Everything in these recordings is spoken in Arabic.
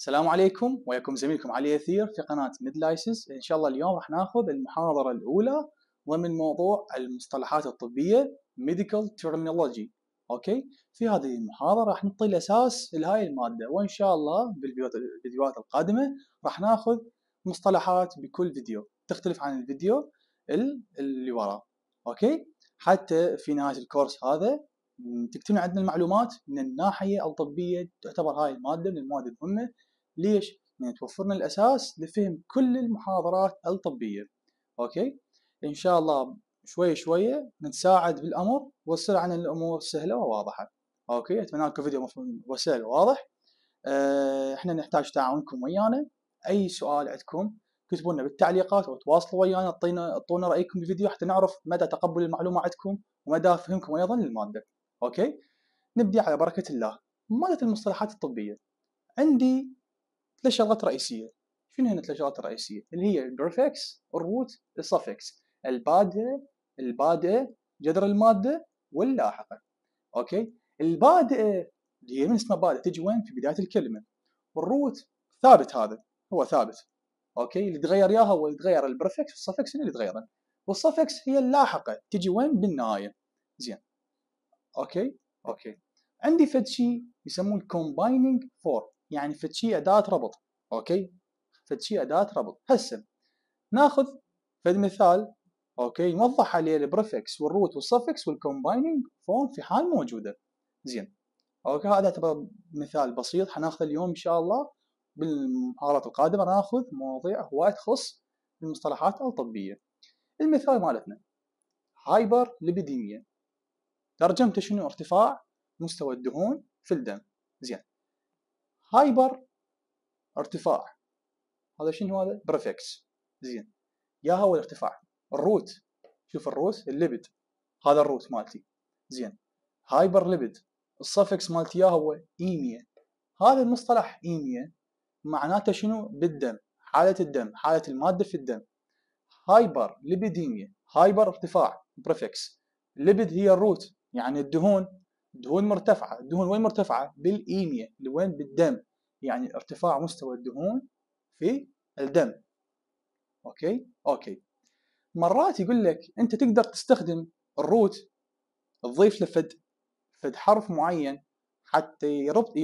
السلام عليكم وياكم زميلكم علي يثير في قناة ميد لايسنس إن شاء الله اليوم راح ناخذ المحاضرة الأولى ضمن موضوع المصطلحات الطبية ميديكال terminology أوكي في هذه المحاضرة راح نعطي الأساس لهاي المادة وإن شاء الله بالفيديوهات القادمة راح ناخذ مصطلحات بكل فيديو تختلف عن الفيديو اللي وراه أوكي حتى في نهاية الكورس هذا تكتمل عندنا المعلومات من الناحية الطبية تعتبر هاي المادة من المواد المهمة ليش؟ لأن يعني توفر لنا الأساس لفهم كل المحاضرات الطبية أوكي؟ إن شاء الله شوي شوية نتساعد بالأمر وتصير عن الأمور سهلة وواضحة أوكي؟ أتمنى لكم فيديو مفهوم وسهل وواضح آه، إحنا نحتاج تعاونكم ويانا أي سؤال عندكم كتبوا لنا بالتعليقات او تواصلوا ويانا اعطونا اعطونا رايكم بالفيديو حتى نعرف مدى تقبل المعلومه عندكم ومدى فهمكم ايضا للماده اوكي نبدي على بركه الله ماده المصطلحات الطبيه عندي ثلاث شغلات رئيسيه شنو هن ثلاث شغلات رئيسيه اللي هي البريفكس الروت السفكس البادئه البادئه جذر الماده واللاحقه اوكي البادئه اللي هي من اسمها بادئ تجي وين في بدايه الكلمه والروت ثابت هذا هو ثابت اوكي اللي تغير ياها هو اللي تغير البريفكس والسفكس اللي تغيره والسفكس هي اللاحقه تجي وين بالنهايه زين اوكي اوكي عندي فد شيء يسموه الكومبايننج فور يعني فتشي اداه ربط اوكي فتشي اداه ربط هسه ناخذ فد مثال اوكي نوضح عليه البريفكس والروت والسفكس والكومبايننج فورم في حال موجوده زين اوكي هذا اعتبر مثال بسيط حناخذه اليوم ان شاء الله بالمحاضرات القادمه ناخذ مواضيع هواي تخص المصطلحات الطبيه المثال مالتنا هايبر ليبيديميا ترجمته شنو ارتفاع مستوى الدهون في الدم زين هايبر ارتفاع هذا شنو هذا؟ بريفكس زين يا هو الارتفاع الروت شوف الروت الليبد هذا الروت مالتي زين هايبر ليبد السفكس مالتي يا هو ايميا هذا المصطلح ايميا معناته شنو؟ بالدم حالة الدم حالة المادة في الدم هايبر ليبيديميا هايبر ارتفاع بريفكس ليبيد هي الروت يعني الدهون دهون مرتفعة الدهون وين مرتفعة؟ بالإيميا لوين؟ بالدم يعني ارتفاع مستوى الدهون في الدم اوكي اوكي مرات يقول لك انت تقدر تستخدم الروت تضيف له فد فد حرف معين حتى يربط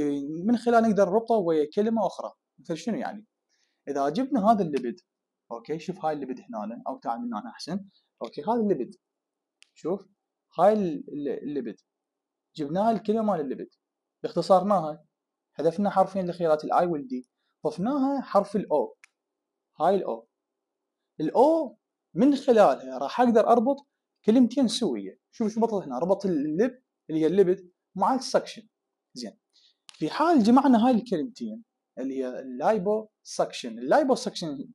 من خلال نقدر نربطه ويا كلمه اخرى مثل شنو يعني اذا جبنا هذا الليبد اوكي شوف هاي الليبد هنا او تعال من هنا احسن اوكي هذا الليبد شوف هاي الليبد جبناها الكلمه مال الليبد اختصرناها حذفنا حرفين لخيارات الاي والدي ضفناها حرف الاو هاي الاو الاو من خلالها راح اقدر اربط كلمتين سويه شوف شو بطل هنا ربط اللب اللي هي الليبد مع السكشن زين في حال جمعنا هاي الكلمتين اللي هي اللايبو سكشن اللايبو سكشن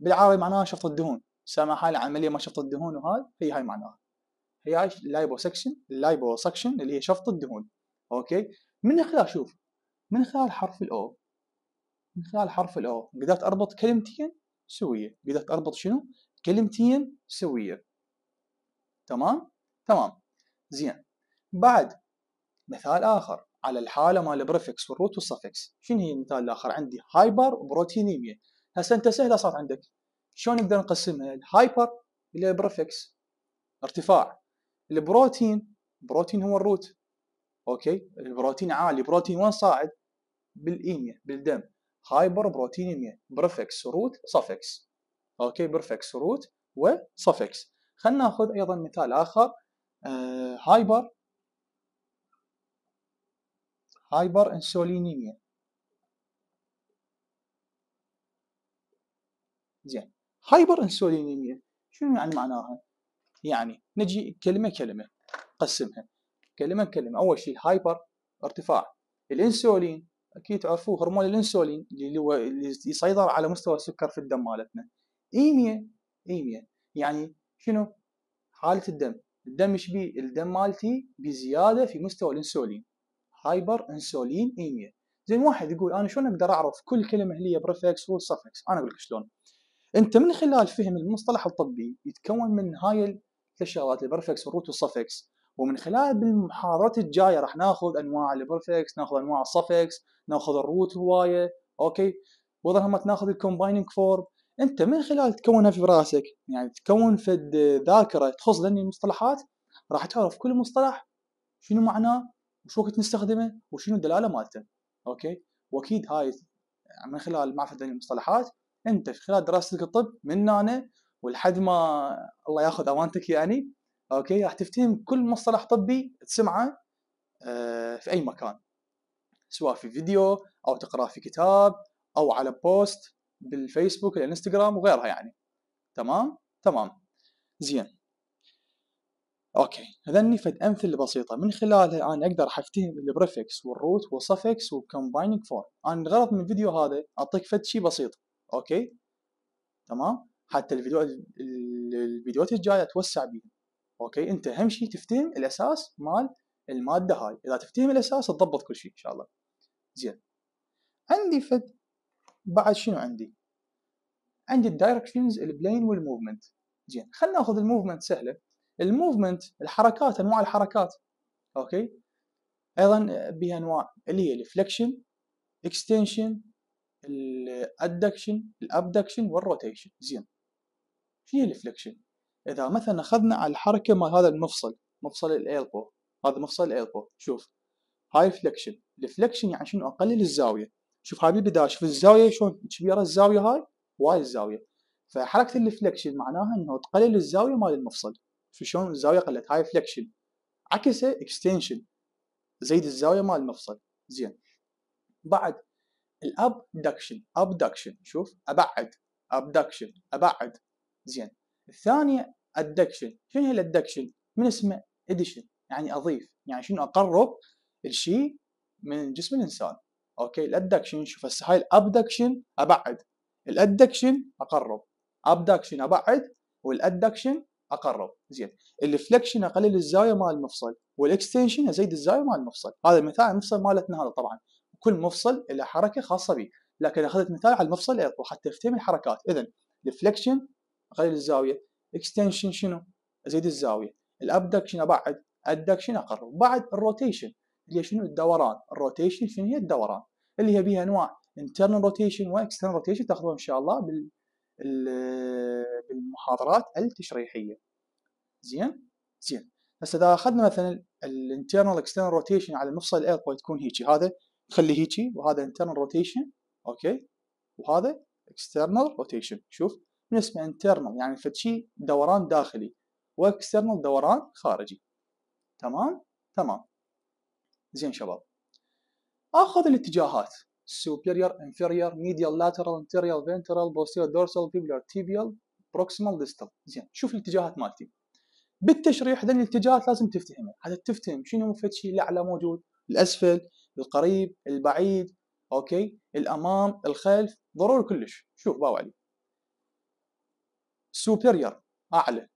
بالعربي معناها شفط الدهون سامع هاي العمليه ما شفط الدهون وهاي هي هاي معناها هي هاي اللايبو سكشن اللايبو سكشن اللي هي شفط الدهون اوكي من خلال شوف من خلال حرف الأو من خلال حرف الأو قدرت أربط كلمتين سوية قدرت أربط شنو؟ كلمتين سوية تمام؟ تمام زين بعد مثال آخر على الحالة مال البريفكس والروت والسفكس شنو هي المثال الآخر عندي هايبر وبروتينيميا هسه أنت سهلة صارت عندك شلون نقدر نقسمها الهايبر إلى بريفكس ارتفاع البروتين بروتين هو الروت اوكي البروتين عالي بروتين وين صاعد بالايميا بالدم هايبر بروتينيميا بريفكس روت سفكس اوكي بريفكس روت وسفكس خلينا ناخذ ايضا مثال اخر آه هايبر هايبر انسولينيميا زين هايبر انسولينيميا شنو يعني معناها؟ يعني نجي كلمه كلمه نقسمها كلمه كلمه اول شيء هايبر ارتفاع الانسولين اكيد تعرفوه هرمون الانسولين اللي هو اللي يسيطر على مستوى السكر في الدم مالتنا ايميا ايميا يعني شنو حاله الدم الدم ايش بي الدم مالتي بزياده في مستوى الانسولين هايبر انسولين ايميا زين واحد يقول انا شلون اقدر اعرف كل كلمه هي بريفكس والسفكس انا اقول لك شلون انت من خلال فهم المصطلح الطبي يتكون من هاي الثلاث شغلات والروت والصفكس ومن خلال بالمحاضرات الجايه راح ناخذ انواع البرفكس ناخذ انواع السفكس ناخذ الروت هوايه اوكي وايضا هم تاخذ الكومبايننج فورم انت من خلال تكونها في راسك يعني تكون في الذاكره تخص ذني المصطلحات راح تعرف كل مصطلح شنو معناه وشو وقت نستخدمه وشنو الدلاله مالته اوكي واكيد هاي من خلال معرفه ذني المصطلحات انت في خلال دراستك الطب من هنا ولحد ما الله ياخذ امانتك يعني اوكي راح تفتهم كل مصطلح طبي تسمعه آه، في اي مكان سواء في فيديو او تقراه في كتاب او على بوست بالفيسبوك الانستغرام وغيرها يعني تمام تمام زين اوكي هذني فد امثله بسيطه من خلالها انا اقدر افتهم البريفكس والروت والسفكس والكومبايننج فور انا الغرض من الفيديو هذا اعطيك فد شيء بسيط اوكي تمام حتى الفيديو الفيديوهات الجايه اتوسع بيها اوكي انت اهم شيء تفتهم الاساس مال الماده هاي اذا تفتهم الاساس تضبط كل شيء ان شاء الله زين عندي فد بعد شنو عندي عندي الدايركشنز البلين والموفمنت زين خلينا ناخذ الموفمنت سهله الموفمنت الحركات انواع الحركات اوكي ايضا بها انواع اللي هي الفلكشن اكستنشن الادكشن الابدكشن والروتيشن زين شنو الفلكشن إذا مثلا أخذنا على الحركة مال هذا المفصل مفصل الإيلبو هذا مفصل الإيلبو شوف هاي فليكشن الفليكشن يعني شنو أقلل الزاوية شوف هاي بالبداية شوف الزاوية شلون كبيرة الزاوية هاي وايد الزاوية فحركة الفليكشن معناها إنه تقلل الزاوية مال المفصل شوف شلون الزاوية قلت هاي فليكشن عكسه اكستنشن زيد الزاوية مال المفصل زين بعد الابدكشن ابدكشن شوف ابعد ابدكشن ابعد زين الثانيه الدكشن شنو هي الادكشن من اسمه اديشن يعني اضيف يعني شنو اقرب الشيء من جسم الانسان اوكي الادكشن شوف هسه هاي الابدكشن ابعد الادكشن اقرب ابدكشن ابعد والادكشن اقرب زين الفلكشن اقلل الزاويه مال المفصل والاكستنشن ازيد الزاويه مال المفصل هذا مثال المفصل مالتنا هذا طبعا كل مفصل له حركه خاصه به لكن اخذت مثال على المفصل وحتى يفتهم الحركات اذا الفلكشن اقلل الزاويه اكستنشن شنو ازيد الزاويه الابدكشن ابعد ادكشن اقرب بعد الروتيشن اللي هي شنو الدوران الروتيشن شنو هي الدوران اللي هي بها انواع internal روتيشن واكسترنال روتيشن تاخذوها ان شاء الله بال بالمحاضرات التشريحيه زين زين بس اذا اخذنا مثلا الانترنال اكسترنال روتيشن على المفصل الايربويد تكون هيجي هذا خليه هيجي وهذا انترنال روتيشن اوكي وهذا اكسترنال روتيشن شوف احنا اسمه internal يعني فشي دوران داخلي واكسترنال دوران خارجي تمام تمام زين شباب اخذ الاتجاهات superior inferior medial lateral anterior ventral posterior dorsal fibular tibial proximal distal زين شوف الاتجاهات مالتي بالتشريح ذن الاتجاهات لازم تفتهمها حتى تفتهم شنو فد شيء الاعلى موجود الاسفل القريب البعيد اوكي الامام الخلف ضروري كلش شوف باو علي سوبريور اعلى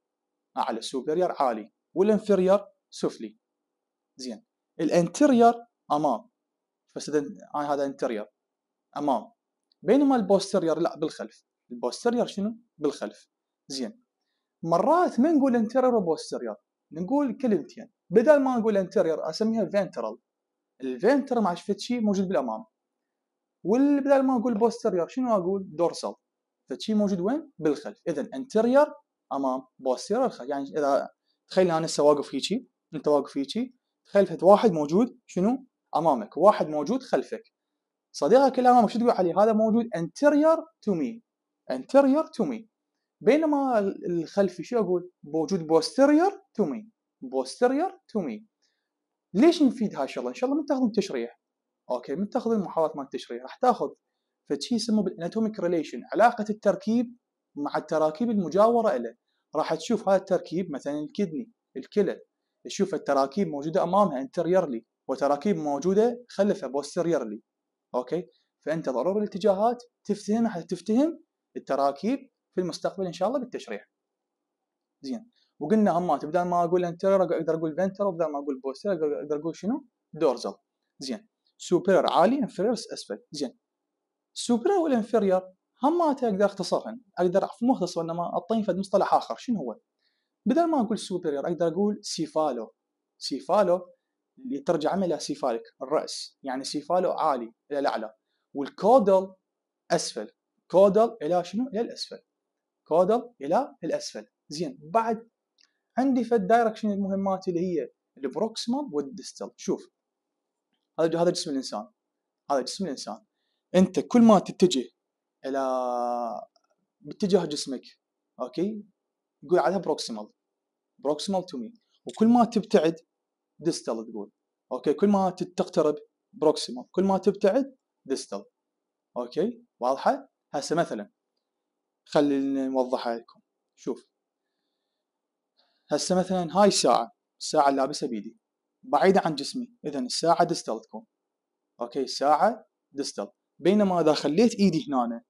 اعلى سوبريور عالي والانفيريور سفلي زين الانتيريور امام بس هذا انتيريور امام بينما البوستيريور لا بالخلف البوستيريور شنو بالخلف زين مرات ما نقول انتيريور وبوستيريور نقول كلمتين بدل ما نقول انتيريور اسميها فينترال الفينتر مع شفت شيء موجود بالامام والبدل ما اقول بوستيريور شنو اقول دورسال فشي موجود وين؟ بالخلف اذا انترير امام بوستيرير الخلف يعني اذا تخيل انا هسه واقف هيجي انت واقف هيجي تخيل واحد موجود شنو؟ امامك واحد موجود خلفك صديقك اللي امامك شو تقول عليه؟ هذا موجود انترير تو مي انترير تو مي بينما الخلفي شو اقول؟ موجود بوستيرير تو مي بوستيرير تو مي ليش نفيد هاي الشغله؟ ان شاء الله من تاخذون تشريح اوكي من تاخذون المحاضرات مال التشريح راح تاخذ فشي يسموه بالاناتوميك ريليشن علاقه التركيب مع التراكيب المجاوره له راح تشوف هذا التركيب مثلا الكدني الكلى تشوف التراكيب موجوده امامها انتريرلي وتراكيب موجوده خلفها بوستريرلي اوكي فانت ضروري الاتجاهات تفتهمها حتى تفتهم التراكيب في المستقبل ان شاء الله بالتشريح زين وقلنا همات بدل ما اقول انتيرير اقدر اقول فنتر بدل ما اقول بوستر اقدر اقول شنو دورزل زين سوبر عالي انفيرس اسفل زين سوبرا ولا انفيريور همات اقدر اختصرهن اقدر مو اختصر انما اعطيني فد مصطلح اخر شنو هو بدل ما اقول سوبرير اقدر اقول سيفالو سيفالو اللي ترجع الى سيفالك الراس يعني سيفالو عالي الى الاعلى والكودل اسفل كودل الى شنو الى الاسفل كودل الى الاسفل زين بعد عندي فد دايركشن المهمات اللي هي البروكسمال والديستال شوف هذا هذا جسم الانسان هذا جسم الانسان انت كل ما تتجه الى باتجاه جسمك اوكي تقول عليها بروكسيمال بروكسيمال تو مي وكل ما تبتعد ديستال تقول اوكي كل ما تقترب بروكسيمال كل ما تبتعد ديستال اوكي واضحه هسه مثلا خلينا نوضحها لكم شوف هسه مثلا هاي الساعه الساعه اللي لابسها بيدي بعيده عن جسمي اذا الساعه ديستال تكون اوكي الساعه ديستال بينما اذا خليت ايدي هنا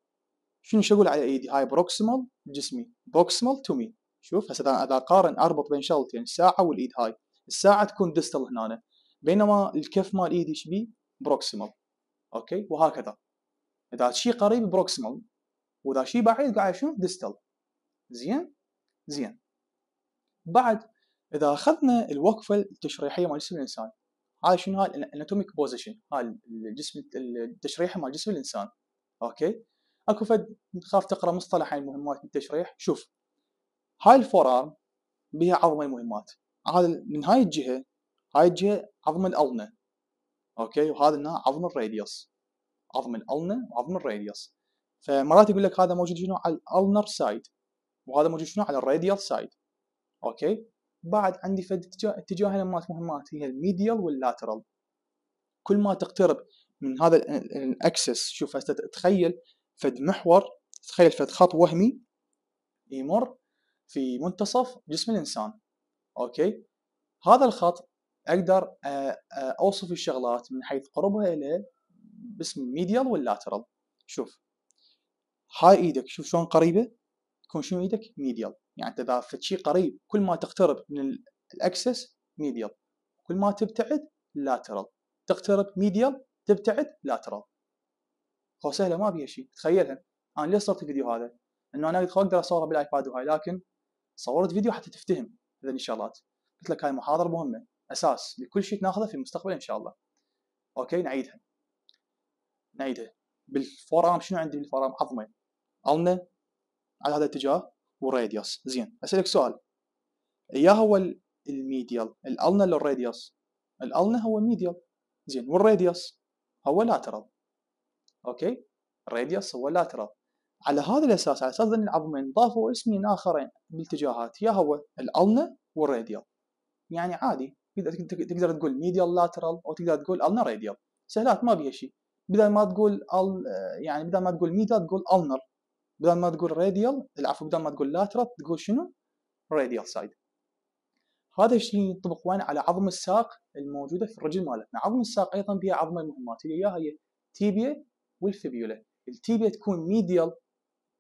شنو شغل على ايدي هاي بروكسيمال جسمي بروكسيمال تو مي شوف هسه اذا اقارن اربط بين شغلتين الساعه والايد هاي الساعه تكون ديستال هنا بينما الكف مال ايدي بي بروكسيمال اوكي وهكذا اذا شيء قريب بروكسيمال واذا شيء بعيد قاعد شنو ديستال زين زين بعد اذا اخذنا الوقفه التشريحيه مال جسم الانسان هاي شنو هاي الاناتوميك بوزيشن هاي الجسم التشريح مال جسم الانسان اوكي اكو فد تخاف تقرا مصطلحين يعني مهمات التشريح شوف هاي الفور ارم بها عظمه المهمات هذا من هاي الجهه هاي الجهه عظم الالنا اوكي وهذا هنا عظم الراديوس عظم الالنا وعظم الراديوس فمرات يقول لك هذا موجود شنو على الالنر سايد وهذا موجود شنو على الراديال سايد اوكي بعد عندي فد اتجاهين مالت مهمات هي الميديال واللاترال كل ما تقترب من هذا الاكسس شوف هسه تخيل فد محور تخيل فد خط وهمي يمر في منتصف جسم الانسان اوكي هذا الخط اقدر اوصف الشغلات من حيث قربها اليه باسم الميديال واللاترال شوف هاي ايدك شوف شلون قريبه تكون شنو ايدك ميديال يعني انت اذا فد شيء قريب كل ما تقترب من الاكسس ميديال كل ما تبتعد لاترال تقترب ميديال تبتعد لاترال هو سهله ما بيها شيء تخيلها انا ليش صورت الفيديو هذا؟ انه انا اقدر اصوره بالايباد وهاي لكن صورت فيديو حتى تفتهم هذه الشغلات قلت لك هاي محاضره مهمه اساس لكل شيء تناخذه في المستقبل ان شاء الله اوكي نعيدها نعيدها بالفورام شنو عندي بالفورام عظمه عظمه على هذا الاتجاه والراديوس زين اسالك سؤال يا هو الميديال الالنا للراديوس الالنا هو ميديال زين والراديوس هو لاترال اوكي الراديوس هو لاترال على هذا الاساس على اساس ان العظمين ضافوا اسمين اخرين بالاتجاهات يا هو الالنا والراديال يعني عادي تقدر تقول ميديال لاترال او تقدر تقول النا راديال سهلات ما بيها شيء بدل ما تقول ال يعني بدل ما تقول ميديال تقول النر بدل ما تقول راديال العفو بدل ما تقول لاترال تقول شنو؟ راديال سايد هذا الشيء ينطبق وين على عظم الساق الموجوده في الرجل مالتنا عظم الساق ايضا بها عظمه مهمات اللي هي التيبيا والفيبيولا التيبيا تكون ميديال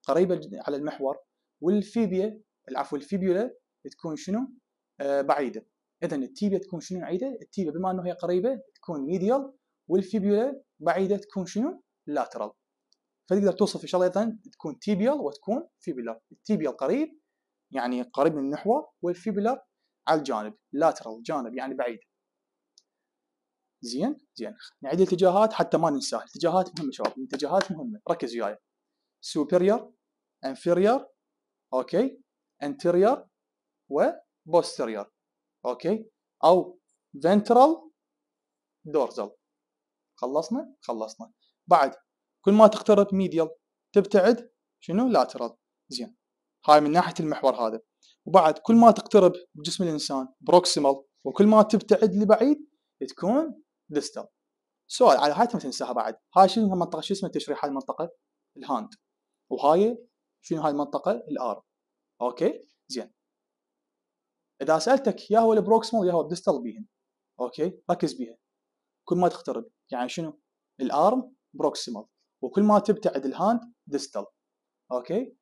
قريبه على المحور والفيبيا العفو الفيبيولا تكون شنو؟ آه بعيده اذا التيبيا تكون شنو بعيده؟ التيبيا بما انه هي قريبه تكون ميديال والفيبيولا بعيده تكون شنو؟ لاترال فتقدر توصف ان شاء ايضا تكون تيبيال وتكون فيبيلر التيبيال قريب يعني قريب من النحوة والفيبيلر على الجانب لاترال جانب يعني بعيد زين زين نعيد الاتجاهات حتى ما ننساها الاتجاهات مهمة شباب الاتجاهات مهمة ركز وياي superior inferior اوكي anterior و posterior اوكي او ventral dorsal خلصنا خلصنا بعد كل ما تقترب ميديال تبتعد شنو لاترال زين هاي من ناحيه المحور هذا وبعد كل ما تقترب بجسم الانسان بروكسيمال وكل ما تبتعد لبعيد تكون ديستال سؤال على هاي ما تنساها بعد هاي شنو المنطقه شو اسمها تشريح هاي المنطقه الهاند وهاي شنو هاي المنطقه الار اوكي زين اذا سالتك يا هو البروكسيمال يا هو الديستال بيهن اوكي ركز بيها كل ما تقترب يعني شنو الارم بروكسيمال وكل ما تبتعد الهاند ديستال اوكي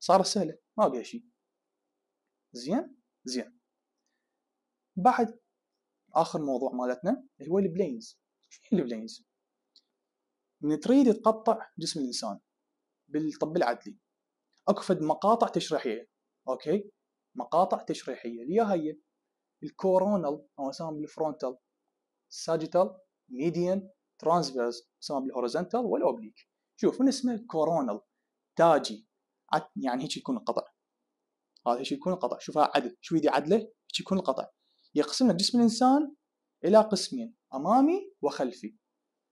صار سهله ما بيها شيء زين زين بعد اخر موضوع مالتنا هو البلينز شنو البلينز من تريد تقطع جسم الانسان بالطب العدلي اكو فد مقاطع تشريحيه اوكي مقاطع تشريحيه اللي هي الكورونال او اسمها بالفرونتال ساجيتال ميديان ترانسفيرس سواء بالهوريزونتال والاوبليك شوف من اسمه كورونال تاجي يعني هيك يكون القطع هذا هيك يكون القطع شوفها عدل شو يدي عدله هيك يكون القطع يقسمنا جسم الانسان الى قسمين امامي وخلفي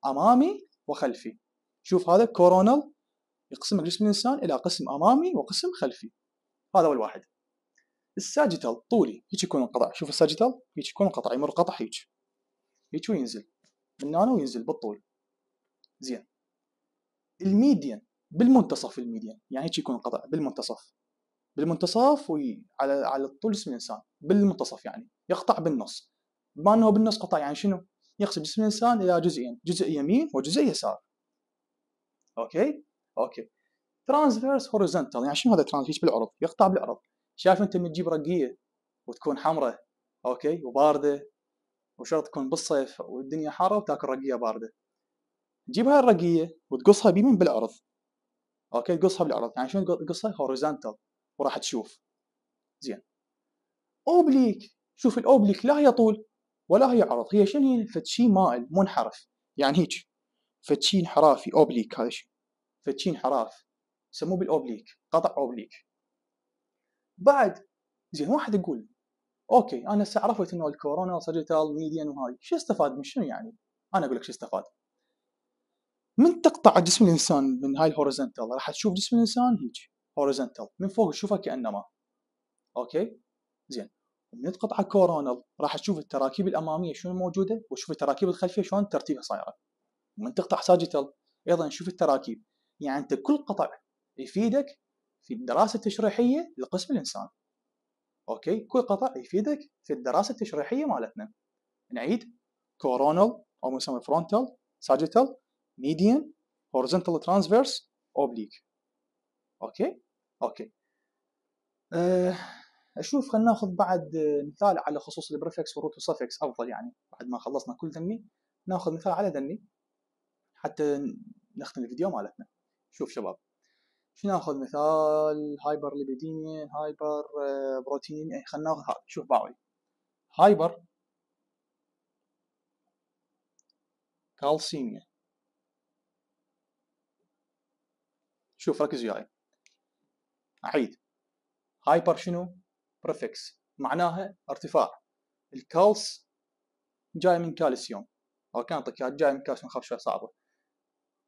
امامي وخلفي شوف هذا كورونال يقسم جسم الانسان الى قسم امامي وقسم خلفي هذا هو الواحد الساجيتال طولي هيك يكون القطع شوف الساجيتال هيك يكون القطع يمر قطع هيك هيك وينزل بالنانو وينزل بالطول زين الميديان بالمنتصف الميديان يعني هيك يكون قطع بالمنتصف بالمنتصف وعلى على طول جسم الانسان بالمنتصف يعني يقطع بالنص بما انه بالنص قطع يعني شنو؟ يقسم جسم الانسان الى جزئين جزء يمين وجزء يسار اوكي اوكي ترانسفيرس هوريزونتال يعني شنو هذا ترانسفيرس بالعرض يقطع بالعرض شايف انت من تجيب رقيه وتكون حمراء اوكي وبارده وشرط تكون بالصيف والدنيا حاره وتاكل رقيه بارده تجيب هاي الرقيه وتقصها بيمين بالارض اوكي تقصها بالارض يعني شلون تقصها هوريزونتال وراح تشوف زين اوبليك شوف الاوبليك لا هي طول ولا هي عرض هي شنو هي فتشي مائل منحرف يعني هيك فتشي انحرافي اوبليك هذا شيء فتشي انحراف يسموه بالاوبليك قطع اوبليك بعد زين واحد يقول اوكي انا هسه عرفت انه الكورونا سجيتال ميديا وهاي شو استفاد من شنو يعني؟ انا اقول لك شو استفاد من تقطع جسم الانسان من هاي الهوريزنتال راح تشوف جسم الانسان هيك هوريزنتال من فوق تشوفه كانما اوكي زين من تقطع كورونال راح تشوف التراكيب الاماميه شنو موجوده وتشوف التراكيب الخلفيه شلون ترتيبها صايره ومن تقطع ساجيتال ايضا شوف التراكيب يعني انت كل قطع يفيدك في الدراسه التشريحيه لقسم الانسان اوكي كل قطع يفيدك في الدراسه التشريحيه مالتنا نعيد كورونال او مسمى فرونتال ساجيتال ميديان هورزنتال ترانسفيرس اوبليك اوكي اوكي آه، اشوف خلينا ناخذ بعد مثال على خصوص البريفكس والروت والسفكس افضل يعني بعد ما خلصنا كل ذمي ناخذ مثال على ذمي حتى نختم الفيديو مالتنا شوف شباب ناخذ مثال هايبر ليبيدينيا هايبر آه، اي خلينا ناخذ شوف باوي هايبر كالسيميا شوف ركز وياي اعيد هايبر شنو بريفكس معناها ارتفاع الكالس جاي من كالسيوم او كان جاي من كالسيوم خف شوي صعبه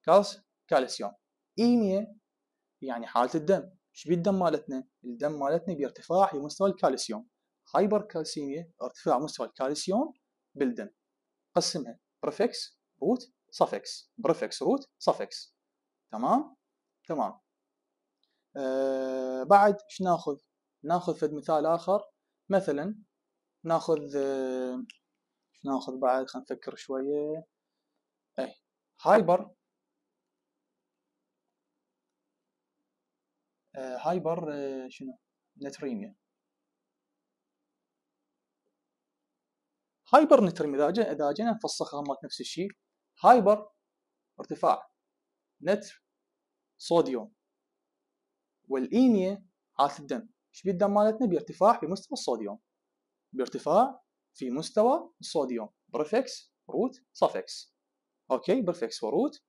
كالس كالسيوم ايميا يعني حاله الدم ايش بيه الدم مالتنا الدم مالتنا بارتفاع في مستوى الكالسيوم هايبر كالسيميا ارتفاع مستوى الكالسيوم بالدم قسمها بريفكس روت صفكس بريفكس روت صفكس تمام تمام آه بعد ايش ناخذ ناخذ فد مثال اخر مثلا ناخذ آه ناخذ بعد خلينا نفكر شويه اي هايبر هايبر آه، شنو نتريميا هايبر نتريميا اذا اذا جينا نفسخها مالت نفس الشيء هايبر ارتفاع نتر صوديوم والايميا عاده الدم ايش بالدم مالتنا بارتفاع في مستوى الصوديوم بارتفاع في مستوى الصوديوم بريفكس روت صفكس اوكي بريفكس وروت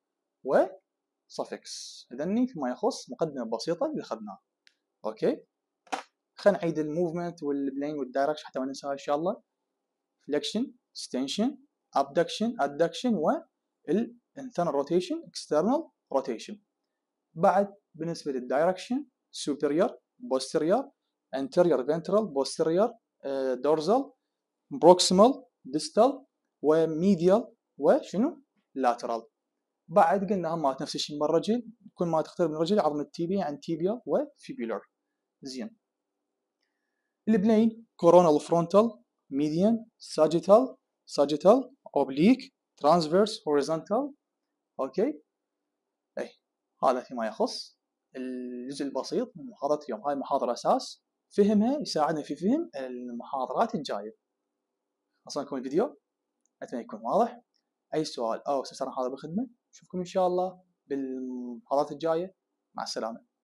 و suffix اذا فيما يخص مقدمه بسيطه اللي اخذناها اوكي خلينا نعيد الموفمنت والبلين والدايركشن حتى ما ننساها ان شاء الله flexion extension abduction adduction وال internal rotation external rotation بعد بالنسبه للدايركشن superior posterior anterior ventral posterior uh, dorsal proximal distal و medial و شنو lateral بعد قلنا هم نفس الشيء من الرجل كل ما تقترب من الرجل عظم التيبيا عن يعني تيبيا وفيبيولار زين البنين كورونال فرونتال ميديان ساجيتال ساجيتال اوبليك ترانسفيرس هوريزونتال اوكي اي هذا فيما يخص الجزء البسيط من محاضرة اليوم هاي محاضرة اساس فهمها يساعدنا في فهم المحاضرات الجاية اصلا يكون الفيديو اتمنى يكون واضح اي سؤال او استفسار هذا بالخدمة نشوفكم ان شاء الله بالمحاضرات الجايه مع السلامه